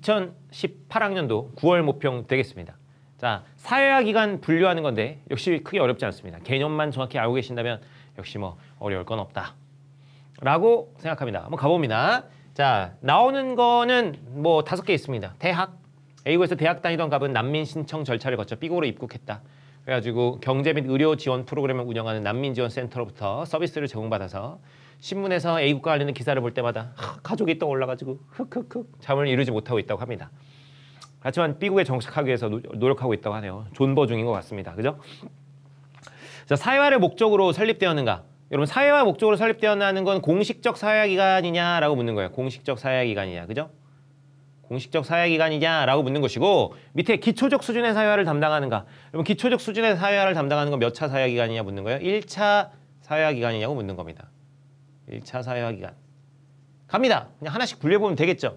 2018학년도 9월 모평 되겠습니다. 자, 사회화 기간 분류하는 건데 역시 크게 어렵지 않습니다. 개념만 정확히 알고 계신다면 역시 뭐 어려울 건 없다. 라고 생각합니다. 한번 가봅니다. 자, 나오는 거는 뭐 다섯 개 있습니다. 대학, A고에서 대학 다니던 갑은 난민 신청 절차를 거쳐 B고로 입국했다. 그래가지고 경제 및 의료 지원 프로그램을 운영하는 난민지원센터로부터 서비스를 제공받아서 신문에서 a 국가 관련된 기사를 볼 때마다 하, 가족이 또 올라가지고 흑흑흑 잠을 이루지 못하고 있다고 합니다. 하지만 B국에 정착하기 위해서 노, 노력하고 있다고 하네요. 존버 중인 것 같습니다. 그죠? 자, 사회화를 목적으로 설립되었는가? 여러분 사회화 목적으로 설립되었다는 건 공식적 사회화 기관이냐라고 묻는 거예요. 공식적 사회화 기관이냐. 그죠? 공식적 사회기관이냐라고 묻는 것이고 밑에 기초적 수준의 사회화를 담당하는가 여러분 기초적 수준의 사회화를 담당하는 건 몇 차 사회기관이냐 묻는 거예요 1차 사회화기관이냐고 묻는 겁니다 1차 사회화기관 갑니다 그냥 하나씩 분류해보면 되겠죠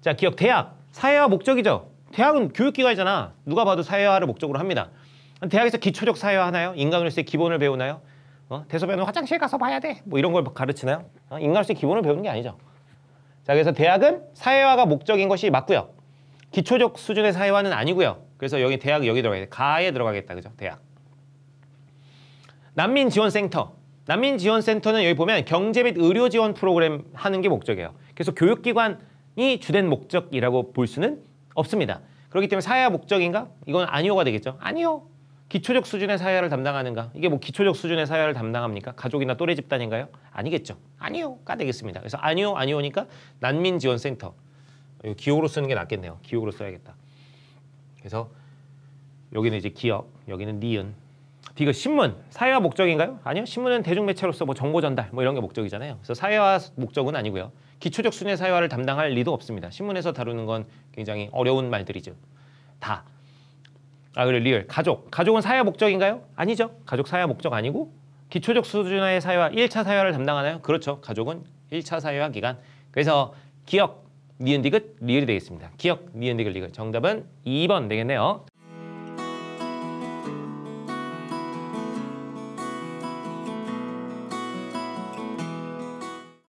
자 기억 대학 사회화 목적이죠 대학은 교육기관이잖아 누가 봐도 사회화를 목적으로 합니다 대학에서 기초적 사회화 하나요? 인간으로서의 기본을 배우나요? 어? 대소변은 화장실 가서 봐야 돼. 뭐 이런 걸 가르치나요? 어? 인간으로서의 기본을 배우는 게 아니죠. 자, 그래서 대학은 사회화가 목적인 것이 맞고요. 기초적 수준의 사회화는 아니고요. 그래서 여기 대학 여기 들어가야 돼. 가에 들어가겠다. 그죠? 대학. 난민 지원 센터. 난민 지원 센터는 여기 보면 경제 및 의료 지원 프로그램 하는 게 목적이에요. 그래서 교육 기관이 주된 목적이라고 볼 수는 없습니다. 그렇기 때문에 사회화 목적인가? 이건 아니오가 되겠죠. 아니요. 기초적 수준의 사회화를 담당하는가? 이게 뭐 기초적 수준의 사회화를 담당합니까? 가족이나 또래 집단인가요? 아니겠죠. 아니요. 가되겠습니다 그래서 아니요, 아니오니까 난민지원센터. 이거 기호로 쓰는 게 낫겠네요. 기호로 써야겠다. 그래서 여기는 이제 기업, 여기는 니은. 이거 신문, 사회화 목적인가요? 아니요. 신문은 대중매체로서 뭐 정보 전달 뭐 이런 게 목적이잖아요. 그래서 사회화 목적은 아니고요. 기초적 수준의 사회화를 담당할 리도 없습니다. 신문에서 다루는 건 굉장히 어려운 말들이죠. 다. 아 그리고 리을 가족 가족은 사회 목적인가요? 아니죠 가족 사회 목적 아니고 기초적 수준의 사회화 1차 사회화를 담당하나요? 그렇죠 가족은 1차 사회화 기간 그래서 기억 니은디귿 리을이 되겠습니다 기억 니은디귿 리을 정답은 2번 되겠네요